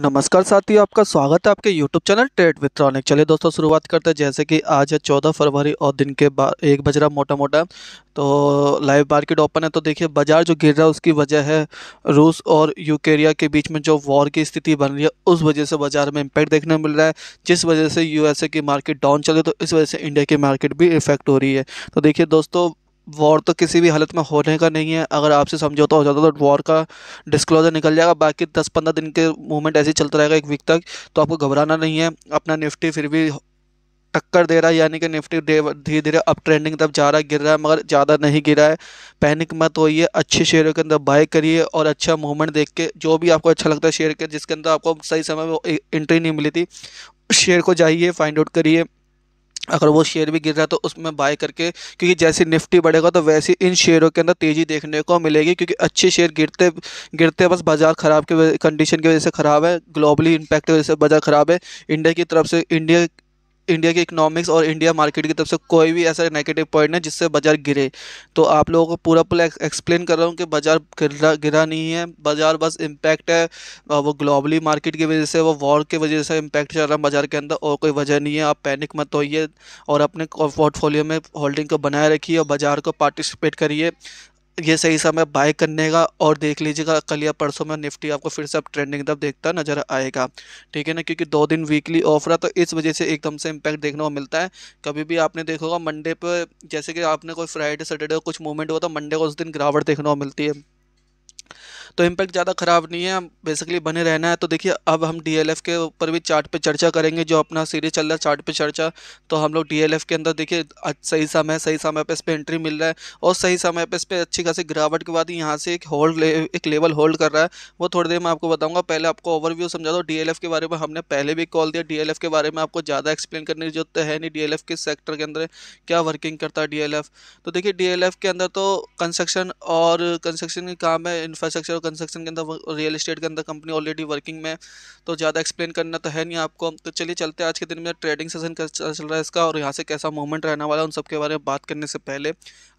नमस्कार साथियों आपका स्वागत है आपके YouTube चैनल ट्रेड विथ्रॉनिक चलिए दोस्तों शुरुआत करते हैं जैसे कि आज है चौदह फरवरी और दिन के बाद एक बज रहा मोटा मोटा तो लाइव मार्केट ओपन है तो देखिए बाजार जो गिर रहा है उसकी वजह है रूस और यूकेरिया के बीच में जो वॉर की स्थिति बन रही है उस वजह से बाजार में इम्पैक्ट देखने मिल रहा है जिस वजह से यू की मार्केट डाउन चले तो इस वजह से इंडिया की मार्केट भी इफेक्ट हो रही है तो देखिए दोस्तों वॉर तो किसी भी हालत में होने का नहीं है अगर आपसे समझौता हो जाता तो वॉर का डिस्क्लोजर निकल जाएगा बाकी दस पंद्रह दिन के मूवमेंट ऐसे चलता रहेगा एक वीक तक तो आपको घबराना नहीं है अपना निफ्टी फिर भी टक्कर दे रहा है यानी कि निफ्टी धीरे धीरे अप ट्रेंडिंग तब जा रहा है गिर रहा है मगर ज़्यादा नहीं गिरा है पैनिक मत होइए अच्छे शेयरों के अंदर बाय करिए और अच्छा मूवमेंट देख के जो भी आपको अच्छा लगता है शेयर के जिसके अंदर आपको सही समय में एंट्री नहीं मिली थी शेयर को जाइए फाइंड आउट करिए अगर वो शेयर भी गिर रहा है तो उसमें बाय करके क्योंकि जैसे निफ्टी बढ़ेगा तो वैसे इन शेयरों के अंदर तेज़ी देखने को मिलेगी क्योंकि अच्छे शेयर गिरते गिरते बस बाजार ख़राब के कंडीशन की वजह से ख़राब है ग्लोबली इम्पैक्ट की वजह से बाजार ख़राब है इंडिया की तरफ से इंडिया इंडिया के इकोनॉमिक्स और इंडिया मार्केट की तरफ से कोई भी ऐसा नेगेटिव पॉइंट है जिससे बाज़ार गिरे तो आप लोगों को पूरा पूरा एक्सप्लेन कर रहा हूँ कि बाज़ार गिरा गिरा नहीं है बाज़ार बस इम्पैक्ट है वो ग्लोबली मार्केट की वजह से वो वॉर की वजह से इम्पैक्ट चल रहा है बाज़ार के अंदर और कोई वजह नहीं है आप पैनिक मत होइए और अपने पोर्टफोलियो में होल्डिंग को बनाए रखिए और बाज़ार को पार्टिसिपेट करिए ये सही समय बाय करने का और देख लीजिएगा कल या परसों में निफ्टी आपको फिर से आप ट्रेंडिंग तब देखता नजर आएगा ठीक है ना क्योंकि दो दिन वीकली ऑफ रहा तो इस वजह से एकदम से इम्पैक्ट देखने को मिलता है कभी भी आपने देखोगा मंडे पर जैसे कि आपने कोई फ्राइडे सैटरडे कुछ मूवमेंट हुआ तो मंडे को उस दिन गिरावट देखने को मिलती है तो इम्पैक्ट ज़्यादा ख़राब नहीं है बेसिकली बने रहना है तो देखिए अब हम डीएलएफ के ऊपर भी चार्ट पे चर्चा करेंगे जो अपना सीरीज चल रहा है चार्ट पे चर्चा तो हम लोग डीएलएफ के अंदर देखिए सही समय सही समय पर इस पर एंट्री मिल रहा है और सही समय पर इस पर अच्छी खासी गिरावट के बाद यहाँ से एक होल्ड ले, एक लेवल होल्ड कर रहा है वो थोड़ी देर में आपको बताऊँगा पहले आपको ओवरव्यू समझा दो डी के बारे में हमने पहले भी कॉल दिया डी के बारे में आपको ज़्यादा एक्सप्लेन करने की जरूरत है नहीं डी किस सेक्टर के अंदर क्या वर्किंग करता है डी तो देखिए डी के अंदर तो कंस्ट्रक्शन और कंस्ट्रक्शन के काम है इंफ्रास्ट्रक्चर और कंस्ट्रक्शन के अंदर रियल इस्टेट के अंदर कंपनी ऑलरेडी वर्किंग में तो ज़्यादा एक्सप्लेन करना तो है नहीं आपको तो चलिए चलते हैं आज के दिन में ट्रेडिंग सेशन चल रहा है इसका और यहाँ से कैसा मूवमेंट रहने वाला है उन सबके बारे में बात करने से पहले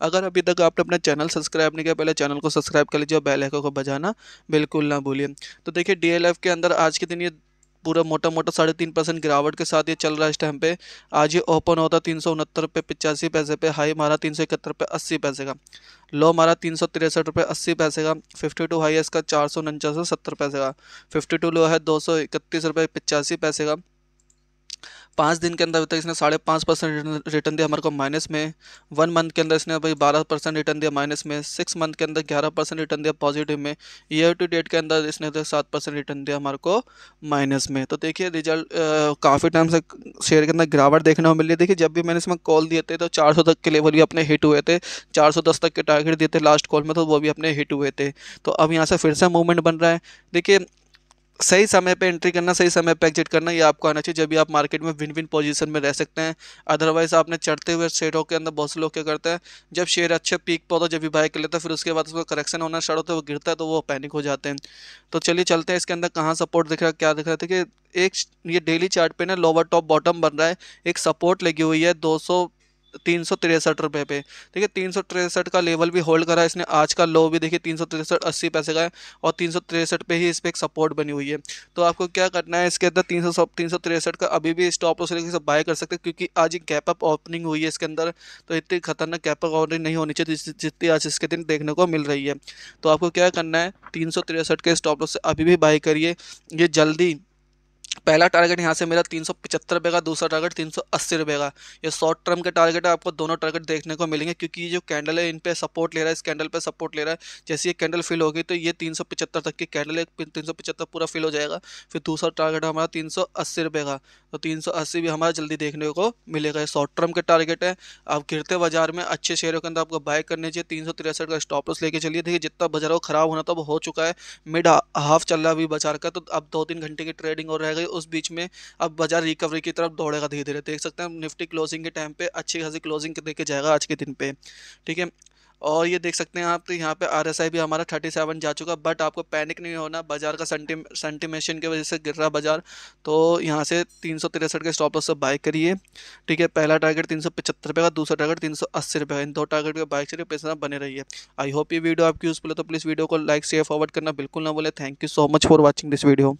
अगर अभी तक आपने अपना चैनल सब्सक्राइब नहीं किया पहले चैनल को सब्सक्राइब कर लीजिए और बेलैकों को बजाना बिल्कुल ना भूलिए तो देखिए डी के अंदर आज के दिन ये पूरा मोटा मोटा साढ़े तीन परसेंट गिरावट के साथ ये चल रहा है इस टाइम पे आज ये ओपन होता तीन सौ उनहत्तर रुपये पचासी पैसे पे हाई मारा तीन सौ इकहत्तर रुपये अस्सी पैसे का लो मारा तीन सौ तिरसठ रुपये अस्सी पैसे का फिफ्टी टू हाई है इसका चार सौ उनचास सत्तर पैसे का फिफ्टी टू लो है दो सौ इकतीस रुपये पचासी पैसे का पाँच दिन के अंदर इसने साढ़े पाँच परसेंट रिटर्न दिया हमारे को माइनस में वन मंथ के अंदर इसने भाई बारह परसेंट रिटर्न दिया माइनस में सिक्स मंथ के अंदर ग्यारह परसेंट रिटर्न दिया पॉजिटिव में ईयर टू डेट के अंदर इसने सात परसेंट रिटर्न दिया हमारे को माइनस में तो देखिए रिजल्ट काफ़ी टाइम से शेयर के अंदर गिरावट देखने को मिल रही है देखिए जब भी मैंने इसमें कॉल दिए थे तो चार तक के लेवल भी अपने हिट हुए थे चार तक के टारगेट दिए थे लास्ट कॉल में तो वो भी अपने हिट हुए थे तो अब यहाँ से फिर से मूवमेंट बन रहा है देखिए सही समय पे एंट्री करना सही समय पे एग्जिट करना ये आपको आना चाहिए जब भी आप मार्केट में विन विन पोजीशन में रह सकते हैं अदरवाइज आपने चढ़ते हुए शेयरों के अंदर बहुत से लोग क्या करते हैं जब शेयर अच्छे पीक पर होता है जब भी बाय कर लेता है फिर उसके बाद उसका करेक्शन होना शर्ट होता है वो गिरता है तो वो पैनिक हो जाते हैं तो चलिए चलते हैं इसके अंदर कहाँ सपोर्ट दिख रहा है क्या दिख रहा था कि एक ये डेली चार्ट पे ना लोअर टॉप बॉटम बन रहा है एक सपोर्ट लगी हुई है दो तीन सौ तिरसठ रुपये पे ठीक है तीन सौ तिरसठ का लेवल भी होल्ड करा इसने आज का लो भी देखिए तीन सौ तिरसठ अस्सी पैसे का है और तीन सौ तिरसठ पे ही इस पर एक सपोर्ट बनी हुई है तो आपको क्या करना है इसके अंदर तीन सौ तीन सौ तिरसठ का अभी भी स्टॉप लॉस लेके बाय कर सकते हैं क्योंकि आज एक गैप अप ओपनिंग हुई है इसके अंदर तो इतनी खतरनाक गैप अप ओपनिंग नहीं होनी चाहिए जितनी आज इसके दिन देखने को मिल रही है तो आपको क्या करना है तीन सौ तिरसठ के स्टॉप लॉस से अभी भी बाय करिए ये जल्दी पहला टारगेट यहाँ से मेरा तीन सौ पचहत्तर रुपये का दूसरा टारगेट तीन सौ अस्सी रुपये का ये शॉर्ट टर्म के टारगेट है आपको दोनों टारगेट देखने को मिलेंगे क्योंकि ये जो कैंडल है इन पे सपोर्ट ले रहा है इस कैंडल पे सपोर्ट ले रहा है जैसे ये कैंडल फिल होगी तो ये तीन सौ पचहत्तर तक की कैंडल है तीन सौ पचहत्तर पूरा फिल हो जाएगा फिर दूसरा टारगेट हमारा तीन सौ अस्सी रुपये का तो तीन सौ अस्सी भी हमारा जल्दी देखने को मिलेगा ये शॉर्ट टर्म के टारगेट है आप गिरते बाजार में अच्छे शेयरों के अंदर आपको बाय करने चाहिए तीन सौ तिरसठ का स्टॉप लॉस लेके चलिए देखिए जितना बाजार हो खराब होना था वो तो हो चुका है मिड हाफ चल रहा है अभी बाजार का तो अब दो तीन घंटे की ट्रेडिंग और रहेगा जाएगा उस बीच में अब बाजार रिकवरी की तरफ दौड़ेगा धीरे धीरे देख सकते हैं निफ्टी क्लोजिंग के टाइम पे अच्छी खासी क्लोजिंग देके जाएगा आज के दिन पे ठीक है और ये देख सकते हैं आप तो यहाँ पे आरएसआई भी हमारा सेवन जा चुका बट आपको पैनिक नहीं होना बाजार का सेंटिमेशन की वजह से गिर रहा बाजार तो यहाँ से तीन के स्टॉप से बाय करिए ठीक है पहला टारगेट तीन सौ रुपये का दूसरा टारगेट तीन सौ अस्सी का इन दो टारगेट के बाइक चलिए पैसा बने रहिए आई होप ये वीडियो आपकी यूज़फुल है तो प्लीज़ वीडियो को लाइक शेयर फॉरवर्ड करना बिल्कुल ना बोले thank you so much for watching this video